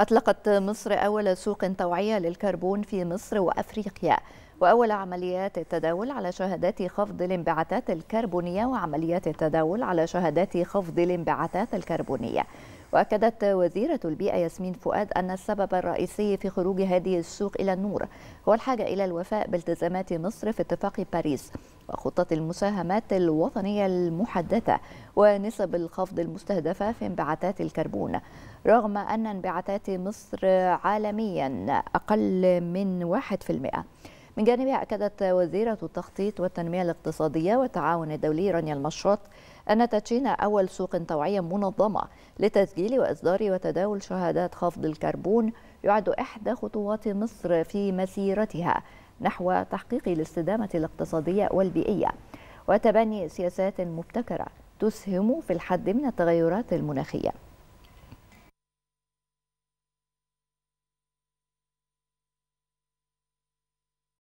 أطلقت مصر أول سوق طوعية للكربون في مصر وأفريقيا وأول عمليات التداول على شهادات خفض الانبعاثات الكربونية وعمليات التداول على شهادات خفض الانبعاثات الكربونية وأكدت وزيرة البيئة ياسمين فؤاد أن السبب الرئيسي في خروج هذه السوق إلى النور هو الحاجة إلى الوفاء بالتزامات مصر في اتفاق باريس وخطة المساهمات الوطنية المحدثة ونسب الخفض المستهدفة في انبعاثات الكربون رغم أن انبعاثات مصر عالميا أقل من 1% من جانبها أكدت وزيرة التخطيط والتنمية الاقتصادية والتعاون الدولي رانيا المشرط أن تاتشينا أول سوق طوعية منظمة لتسجيل وإصدار وتداول شهادات خفض الكربون يعد إحدى خطوات مصر في مسيرتها نحو تحقيق الاستدامة الاقتصادية والبيئية وتبني سياسات مبتكرة تسهم في الحد من التغيرات المناخية